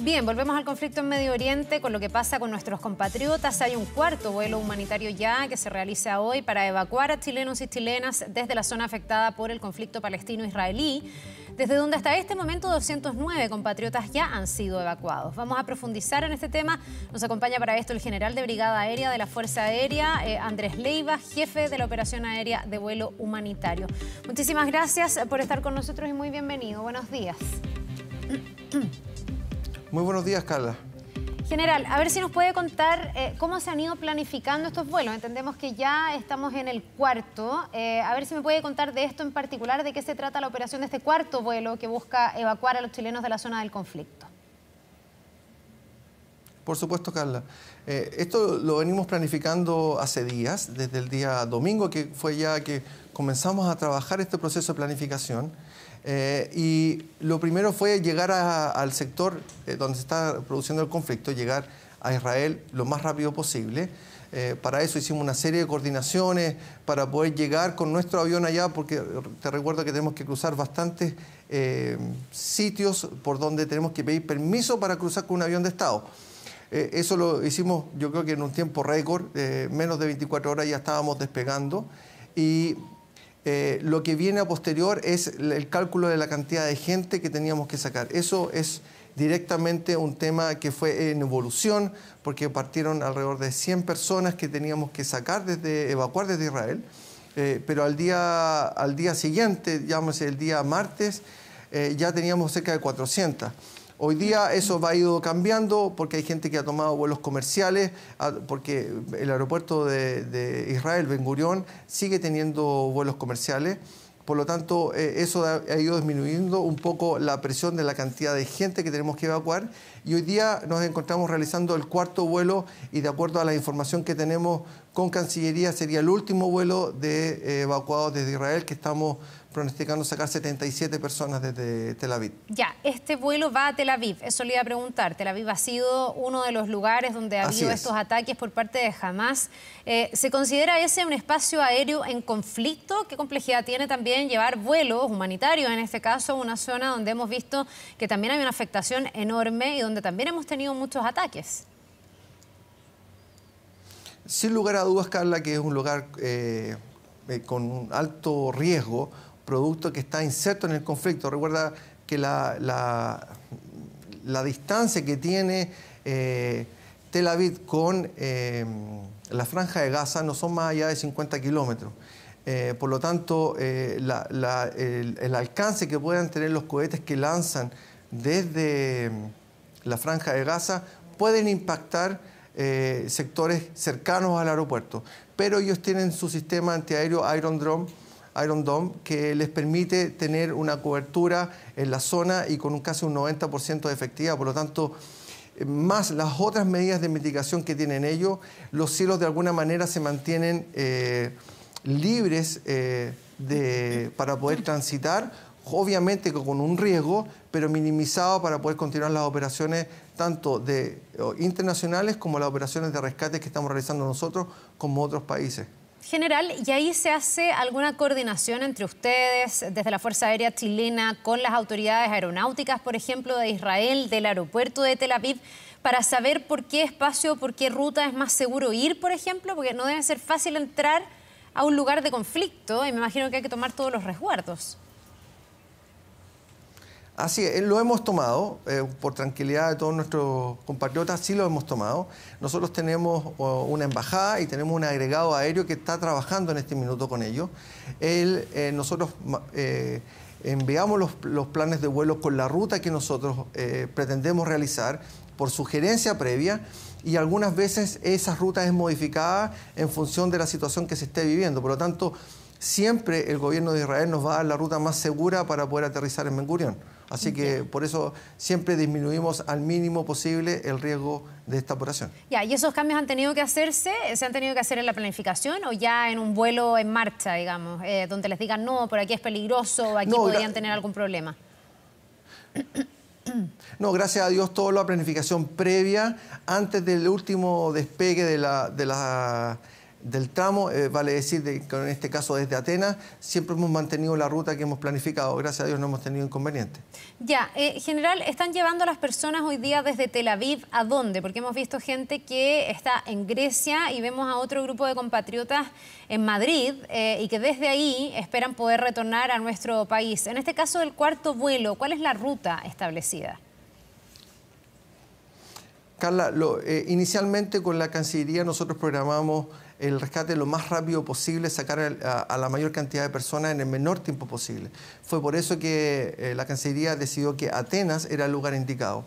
Bien, volvemos al conflicto en Medio Oriente con lo que pasa con nuestros compatriotas. Hay un cuarto vuelo humanitario ya que se realiza hoy para evacuar a chilenos y chilenas desde la zona afectada por el conflicto palestino-israelí, desde donde hasta este momento 209 compatriotas ya han sido evacuados. Vamos a profundizar en este tema. Nos acompaña para esto el general de Brigada Aérea de la Fuerza Aérea, eh, Andrés Leiva, jefe de la Operación Aérea de Vuelo Humanitario. Muchísimas gracias por estar con nosotros y muy bienvenido. Buenos días. Muy buenos días, Carla. General, a ver si nos puede contar eh, cómo se han ido planificando estos vuelos. Entendemos que ya estamos en el cuarto. Eh, a ver si me puede contar de esto en particular, de qué se trata la operación de este cuarto vuelo que busca evacuar a los chilenos de la zona del conflicto. Por supuesto, Carla. Eh, esto lo venimos planificando hace días, desde el día domingo, que fue ya que comenzamos a trabajar este proceso de planificación. Eh, y lo primero fue llegar al sector eh, donde se está produciendo el conflicto, llegar a Israel lo más rápido posible. Eh, para eso hicimos una serie de coordinaciones para poder llegar con nuestro avión allá, porque te recuerdo que tenemos que cruzar bastantes sitios por donde tenemos que pedir permiso para cruzar con un avión de Estado. eso lo hicimos yo creo que en un tiempo récord, menos de 24 horas ya estábamos despegando y eh, lo que viene a posterior es el cálculo de la cantidad de gente que teníamos que sacar. Eso es directamente un tema que fue en evolución, porque partieron alrededor de 100 personas que teníamos que sacar desde, evacuar desde Israel. Eh, pero al día, al día siguiente, el día martes, eh, ya teníamos cerca de 400. Hoy día eso va a ido cambiando porque hay gente que ha tomado vuelos comerciales, ah, porque el aeropuerto de, Israel, Ben Gurión, sigue teniendo vuelos comerciales. Por lo tanto, eh, eso ha, ido disminuyendo un poco la presión de la cantidad de gente que tenemos que evacuar. Y hoy día nos encontramos realizando el cuarto vuelo y de acuerdo a la información que tenemos con Cancillería, sería el último vuelo de eh, evacuados desde Israel que estamos pronosticando sacar 77 personas desde Tel Aviv. Ya, este vuelo va a Tel Aviv, eso le iba a preguntar. Tel Aviv ha sido uno de los lugares donde ha habido estos ataques por parte de Hamas. Eh, ¿Se considera ese un espacio aéreo en conflicto? ¿Qué complejidad tiene también llevar vuelos humanitarios, en este caso, una zona donde hemos visto que también hay una afectación enorme y donde también hemos tenido muchos ataques? Sin lugar a dudas, Carla, que es un lugar eh, eh, con alto riesgo producto que está inserto en el conflicto. Recuerda que la, distancia que tiene eh, Tel Aviv con eh, la franja de Gaza no son más allá de 50 kilómetros. Eh, por lo tanto, el, alcance que puedan tener los cohetes que lanzan desde mm, la franja de Gaza pueden impactar sectores cercanos al aeropuerto. Pero ellos tienen su sistema antiaéreo Iron Drone Iron Dome que les permite tener una cobertura en la zona y con un casi un 90% de efectividad. Por lo tanto, eh, más las otras medidas de mitigación que tienen ellos, los cielos de alguna manera se mantienen eh, libres eh, para poder transitar, obviamente con un riesgo, pero minimizado para poder continuar las operaciones tanto de, internacionales como las operaciones de rescate que estamos realizando nosotros como otros países. General, ¿y ahí se hace alguna coordinación entre ustedes, desde la Fuerza Aérea Chilena, con las autoridades aeronáuticas, por ejemplo, de Israel, del aeropuerto de Tel Aviv, para saber por qué espacio, por qué ruta es más seguro ir, por ejemplo? Porque no debe ser fácil entrar a un lugar de conflicto y me imagino que hay que tomar todos los resguardos. Así es, lo hemos tomado, eh, por tranquilidad de todos nuestros compatriotas, sí lo hemos tomado. Nosotros tenemos una embajada y tenemos un agregado aéreo que está trabajando en este minuto con ellos. Eh, nosotros eh, enviamos los, planes de vuelo con la ruta que nosotros pretendemos realizar por sugerencia previa y algunas veces esa ruta es modificada en función de la situación que se esté viviendo. Por lo tanto, siempre el gobierno de Israel nos va a dar la ruta más segura para poder aterrizar en Ben Así que por eso siempre disminuimos al mínimo posible el riesgo de esta operación. Ya, ¿y esos cambios han tenido que hacerse? ¿Se han tenido que hacer en la planificación o ya en un vuelo en marcha, digamos, eh, donde les digan, no, por aquí es peligroso, aquí podrían tener algún problema? No, gracias a Dios, toda la planificación previa, antes del último despegue de la, de la del tramo, eh, vale decir que en este caso desde Atenas, siempre hemos mantenido la ruta que hemos planificado, gracias a Dios no hemos tenido inconvenientes. Ya, eh, general, ¿están llevando a las personas hoy día desde Tel Aviv a dónde? Porque hemos visto gente que está en Grecia y vemos a otro grupo de compatriotas en Madrid eh, y que desde ahí esperan poder retornar a nuestro país. En este caso del cuarto vuelo, ¿cuál es la ruta establecida? Carla, inicialmente con la Cancillería nosotros programamos el rescate lo más rápido posible, sacar a, la mayor cantidad de personas en el menor tiempo posible. Fue por eso que eh, la Cancillería decidió que Atenas era el lugar indicado.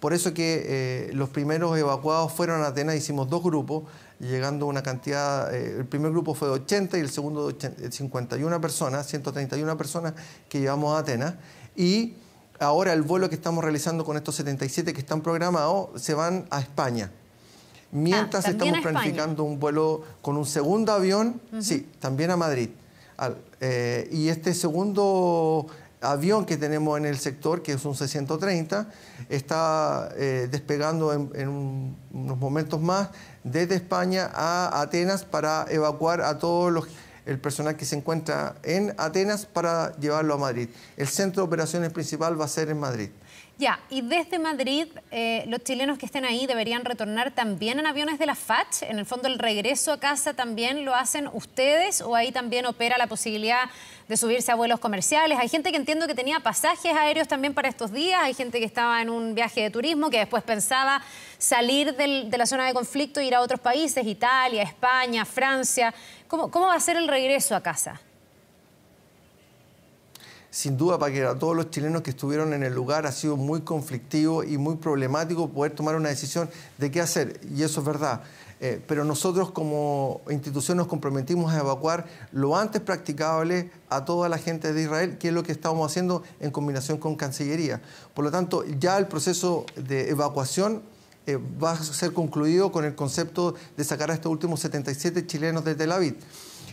Por eso que eh, los primeros evacuados fueron a Atenas, hicimos dos grupos, llegando una cantidad, eh, el primer grupo fue de 80 y el segundo de 51 personas, 131 personas que llevamos a Atenas. Y ahora el vuelo que estamos realizando con estos 77 que están programados se van a España. Mientras ah, estamos planificando un vuelo con un segundo avión, sí, también a Madrid. Eh, y este segundo avión que tenemos en el sector, que es un C-130, está eh, despegando en, unos momentos más desde España a Atenas para evacuar a todos los el personal que se encuentra en Atenas para llevarlo a Madrid. El centro de operaciones principal va a ser en Madrid. Ya, y desde Madrid, eh, los chilenos que estén ahí deberían retornar también en aviones de la FACH. En el fondo, el regreso a casa también lo hacen ustedes, o ahí también opera la posibilidad de subirse a vuelos comerciales. Hay gente que entiendo que tenía pasajes aéreos también para estos días, hay gente que estaba en un viaje de turismo, que después pensaba salir de la zona de conflicto e ir a otros países, Italia, España, Francia. cómo va a ser el regreso a casa? sin duda para todos los chilenos que estuvieron en el lugar ha sido muy conflictivo y muy problemático poder tomar una decisión de qué hacer, y eso es verdad. Eh, pero nosotros como institución nos comprometimos a evacuar lo antes practicable a toda la gente de Israel, que es lo que estamos haciendo en combinación con Cancillería. Por lo tanto, ya el proceso de evacuación eh, va a ser concluido con el concepto de sacar a estos últimos 77 chilenos de Tel Aviv.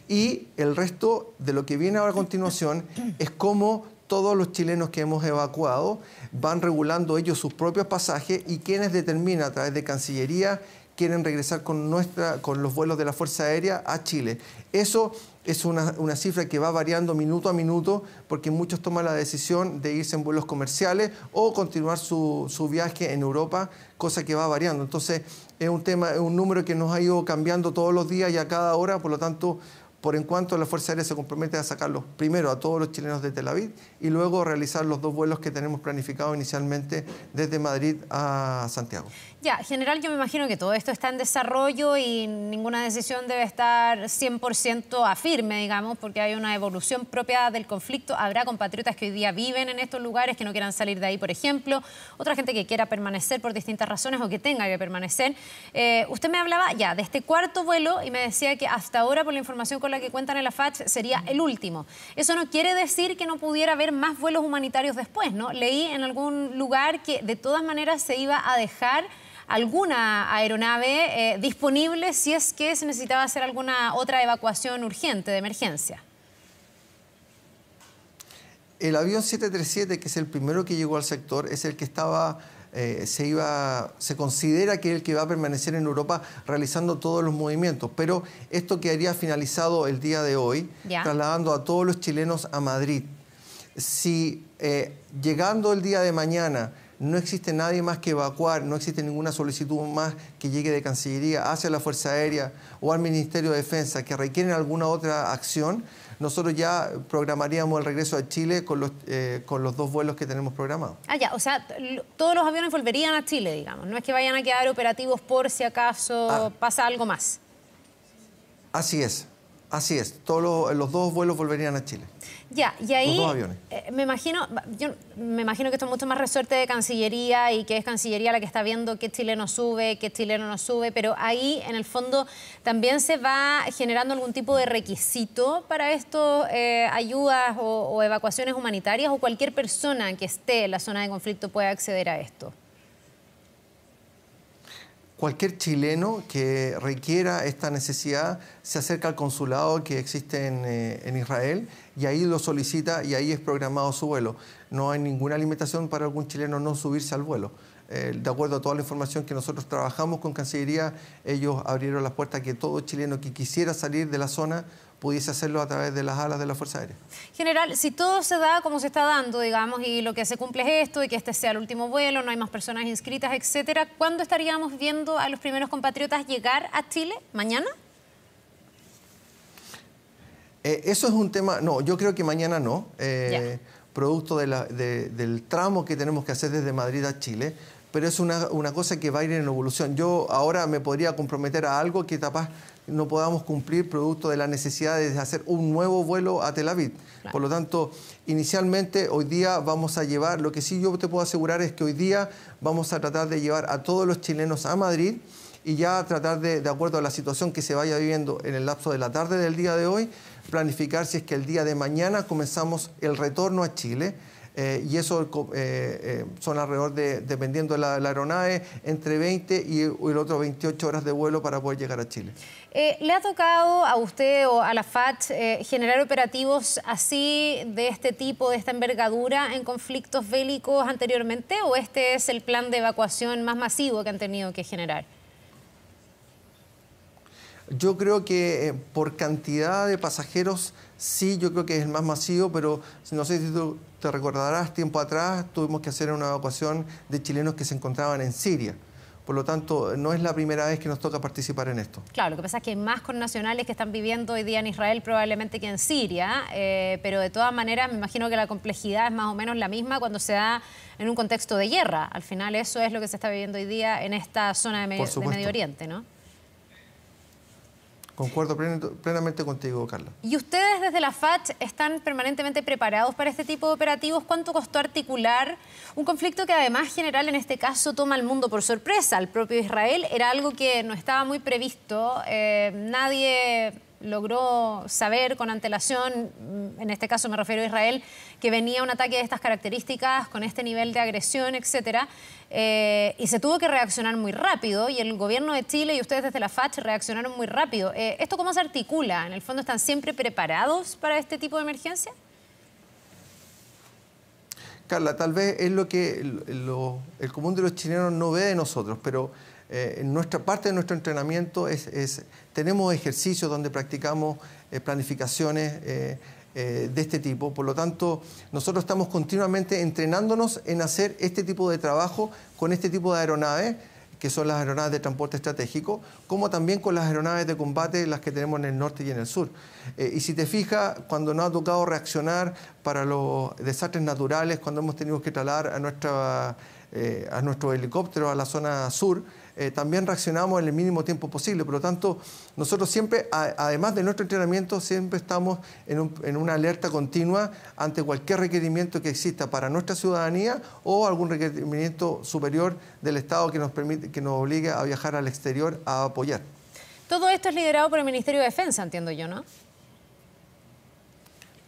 Y el resto de lo que viene ahora a continuación es cómo todos los chilenos que hemos evacuado van regulando ellos sus propios pasajes y quienes determinan a través de Cancillería quieren regresar con, nuestra, con los vuelos de la Fuerza Aérea a Chile. Eso es una, cifra que va variando minuto a minuto porque muchos toman la decisión de irse en vuelos comerciales o continuar su, su viaje en Europa, cosa que va variando. Entonces es un, tema, es un número que nos ha ido cambiando todos los días y a cada hora, por lo tanto por en cuanto la Fuerza Aérea se compromete a sacarlos primero a todos los chilenos de Tel Aviv y luego realizar los dos vuelos que tenemos planificados inicialmente desde Madrid a Santiago. Ya, general, yo me imagino que todo esto está en desarrollo y ninguna decisión debe estar 100% a firme, digamos, porque hay una evolución propia del conflicto. Habrá compatriotas que hoy día viven en estos lugares, que no quieran salir de ahí, por ejemplo, otra gente que quiera permanecer por distintas razones o que tenga que permanecer. Eh, usted me hablaba ya de este cuarto vuelo y me decía que hasta ahora, por la información con la que cuentan en la FACH, sería el último. Eso no quiere decir que no pudiera haber más vuelos humanitarios después, ¿no? Leí en algún lugar que de todas maneras se iba a dejar alguna aeronave eh, disponible si es que se necesitaba hacer alguna otra evacuación urgente de emergencia. El avión 737, que es el primero que llegó al sector, es el que estaba eh, se, iba, se considera que es el que va a permanecer en Europa realizando todos los movimientos, pero esto quedaría finalizado el día de hoy, trasladando a todos los chilenos a Madrid. Si eh, llegando el día de mañana no existe nadie más que evacuar, no existe ninguna solicitud más que llegue de Cancillería hacia la Fuerza Aérea o al Ministerio de Defensa que requieren alguna otra acción, nosotros ya programaríamos el regreso a Chile con los, eh, con los dos vuelos que tenemos programados. Ah, ya, o sea, todos los aviones volverían a Chile, digamos, no es que vayan a quedar operativos por si acaso ah. pasa algo más. Así es, así es, todos los dos vuelos volverían a Chile. Ya, y ahí eh, me imagino, yo me imagino que esto es mucho más resorte de Cancillería y que es Cancillería la que está viendo qué chileno sube, qué chileno no sube, pero ahí en el fondo también se va generando algún tipo de requisito para esto, eh, ayudas o, o evacuaciones humanitarias o cualquier persona que esté en la zona de conflicto puede acceder a esto cualquier chileno que requiera esta necesidad se acerca al consulado que existe eh, en, Israel y ahí lo solicita y ahí es programado su vuelo. No hay ninguna limitación para algún chileno no subirse al vuelo. Eh, de acuerdo a toda la información que nosotros trabajamos con Cancillería, ellos abrieron las puertas que todo chileno que quisiera salir de la zona pudiese hacerlo a través de las alas de la Fuerza Aérea. General, si todo se da como se está dando, digamos, y lo que se cumple es esto, y que este sea el último vuelo, no hay más personas inscritas, etcétera, ¿cuándo estaríamos viendo a los primeros compatriotas llegar a Chile? ¿Mañana? Eh, eso es un tema... No, yo creo que mañana no. Eh, producto del tramo que tenemos que hacer desde Madrid a Chile. Pero es una, una cosa que va a ir en evolución. Yo ahora me podría comprometer a algo que capaz no podamos cumplir producto de la necesidad de hacer un nuevo vuelo a Tel Aviv. Por lo tanto, inicialmente hoy día vamos a llevar, lo que sí yo te puedo asegurar es que hoy día vamos a tratar de llevar a todos los chilenos a Madrid y ya tratar de, de acuerdo a la situación que se vaya viviendo en el lapso de la tarde del día de hoy, planificar si es que el día de mañana comenzamos el retorno a Chile eh, y eso eh, eh, son alrededor de, dependiendo de la, la, aeronave, entre 20 y el otro 28 horas de vuelo para poder llegar a Chile. ¿Le ha tocado a usted o a la FAT generar operativos así, de este tipo, de esta envergadura, en conflictos bélicos anteriormente, o este es el plan de evacuación más masivo que han tenido que generar? Yo creo que eh, por cantidad de pasajeros, sí, yo creo que es el más masivo, pero no sé si tú te recordarás, tiempo atrás tuvimos que hacer una evacuación de chilenos que se encontraban en Siria. Por lo tanto, no es la primera vez que nos toca participar en esto. Claro, lo que pasa es que hay más connacionales que están viviendo hoy día en Israel probablemente que en Siria, eh, pero de todas maneras me imagino que la complejidad es más o menos la misma cuando se da en un contexto de guerra. Al final eso es lo que se está viviendo hoy día en esta zona de, Medio, de Medio Oriente, ¿no? Concuerdo plenamente contigo, Carla. ¿Y ustedes desde la FAT están permanentemente preparados para este tipo de operativos? ¿Cuánto costó articular un conflicto que además general en este caso toma al mundo por sorpresa? Al propio Israel era algo que no estaba muy previsto. Eh, nadie logró saber con antelación, en este caso me refiero a Israel, que venía un ataque de estas características, con este nivel de agresión, etcétera, eh, y se tuvo que reaccionar muy rápido, y el gobierno de Chile y ustedes desde la FACH reaccionaron muy rápido. Eh, ¿Esto cómo se articula? ¿En el fondo están siempre preparados para este tipo de emergencia? Carla, tal vez es lo que el, el común de los chilenos no ve de nosotros, pero eh, nuestra parte de nuestro entrenamiento es, tenemos ejercicios donde practicamos eh, planificaciones eh, de este tipo, por lo tanto nosotros estamos continuamente entrenándonos en hacer este tipo de trabajo con este tipo de aeronaves que son las aeronaves de transporte estratégico, como también con las aeronaves de combate, las que tenemos en el norte y en el sur. y si te fijas, cuando nos ha tocado reaccionar para los desastres naturales, cuando hemos tenido que talar a, nuestra, eh, a nuestro helicóptero a la zona sur, eh, también reaccionamos en el mínimo tiempo posible. Por lo tanto, nosotros siempre, además de nuestro entrenamiento, siempre estamos en, en, una alerta continua ante cualquier requerimiento que exista para nuestra ciudadanía o algún requerimiento superior del Estado que nos, permite, que nos obligue a viajar al exterior a apoyar. Todo esto es liderado por el Ministerio de Defensa, entiendo yo, ¿no?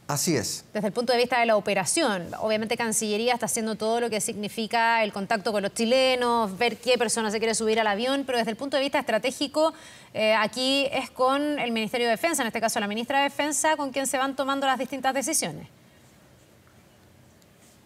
Así es. Desde el punto de vista de la operación, obviamente Cancillería está haciendo todo lo que significa el contacto con los chilenos, ver qué persona se quiere subir al avión, pero desde el punto de vista estratégico, eh, aquí es con el Ministerio de Defensa, en este caso la ministra de Defensa, con quien se van tomando las distintas decisiones.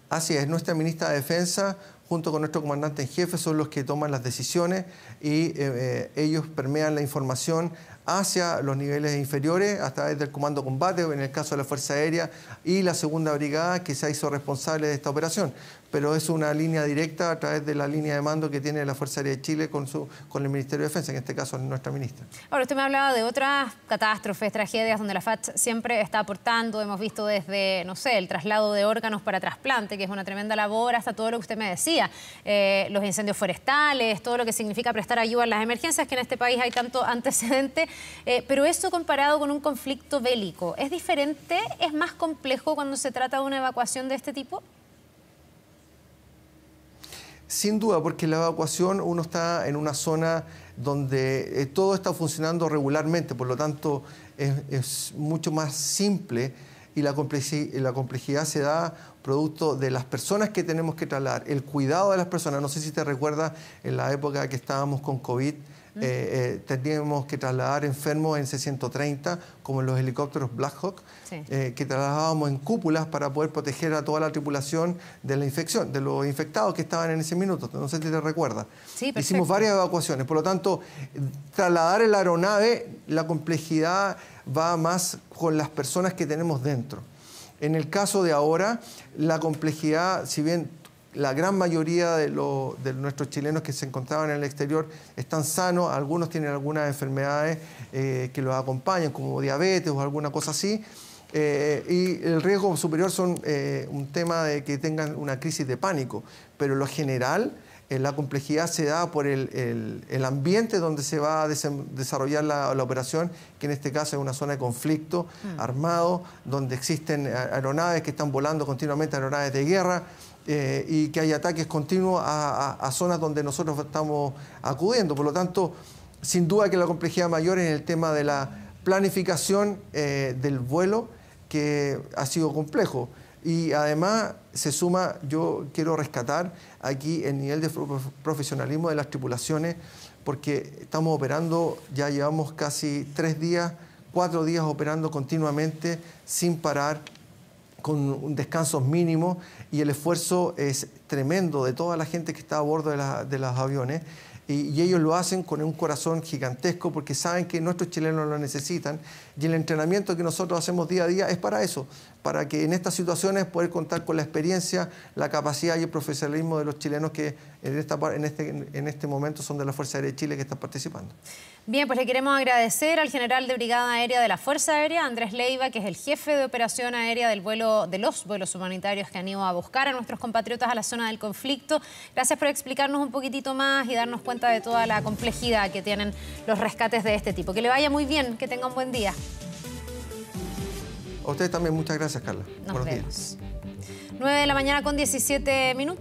Así es, nuestra ministra de Defensa junto con nuestro comandante en jefe son los que toman las decisiones y eh, eh, ellos permean la información hacia los niveles inferiores, a través del Comando Combate, en el caso de la Fuerza Aérea, y la Segunda Brigada, que se hizo responsable de esta operación. Pero es una línea directa a través de la línea de mando que tiene la Fuerza Aérea de Chile con, su, con el Ministerio de Defensa, en este caso nuestra ministra. Ahora, usted me hablaba de otras catástrofes, tragedias, donde la FAT siempre está aportando. Hemos visto desde, no sé, el traslado de órganos para trasplante, que es una tremenda labor, hasta todo lo que usted me decía. Eh, los incendios forestales, todo lo que significa prestar ayuda ...a las emergencias, que en este país hay tanto antecedente eh, pero eso comparado con un conflicto bélico, ¿es diferente? ¿Es más complejo cuando se trata de una evacuación de este tipo? Sin duda, porque la evacuación uno está en una zona donde eh, todo está funcionando regularmente, por lo tanto es, mucho más simple y la, la, complejidad se da producto de las personas que tenemos que trasladar, el cuidado de las personas. No sé si te recuerdas en la época que estábamos con COVID, eh, eh, teníamos que trasladar enfermos en C-130, como en los helicópteros Black Hawk, eh, que trasladábamos en cúpulas para poder proteger a toda la tripulación de la infección, de los infectados que estaban en ese minuto. No sé si te recuerdas. Hicimos varias evacuaciones. Por lo tanto, trasladar el aeronave, la complejidad va más con las personas que tenemos dentro. En el caso de ahora, la complejidad, si bien la gran mayoría de, nuestros chilenos que se encontraban en el exterior están sanos, algunos tienen algunas enfermedades eh, que los acompañan, como diabetes o alguna cosa así. Eh, y el riesgo superior son eh, un tema de que tengan una crisis de pánico, pero en lo general la complejidad se da por el, ambiente donde se va a desarrollar la, operación, que en este caso es una zona de conflicto mm. armado, donde existen aeronaves que están volando continuamente, aeronaves de guerra, eh, y que hay ataques continuos a, zonas donde nosotros estamos acudiendo. Por lo tanto, sin duda que la complejidad mayor es el tema de la planificación eh, del vuelo, que ha sido complejo. Y además se suma, yo quiero rescatar aquí el nivel de profesionalismo de las tripulaciones, porque estamos operando, ya llevamos casi tres días, cuatro días operando continuamente sin parar con descansos mínimos y el esfuerzo es tremendo de toda la gente que está a bordo de, los aviones. Y, y, ellos lo hacen con un corazón gigantesco porque saben que nuestros chilenos lo necesitan y el entrenamiento que nosotros hacemos día a día es para eso, para que en estas situaciones poder contar con la experiencia, la capacidad y el profesionalismo de los chilenos que este, en, este, momento son de la Fuerza Aérea de Chile que están participando. Bien, pues le queremos agradecer al general de Brigada Aérea de la Fuerza Aérea, Andrés Leiva, que es el jefe de operación aérea del vuelo, de los vuelos humanitarios que han ido a buscar a nuestros compatriotas a la zona del conflicto. Gracias por explicarnos un poquitito más y darnos cuenta de toda la complejidad que tienen los rescates de este tipo. Que le vaya muy bien, que tenga un buen día. A ustedes también, muchas gracias, Carla. Nos Buenos vemos. días. 9 de la mañana con 17 minutos.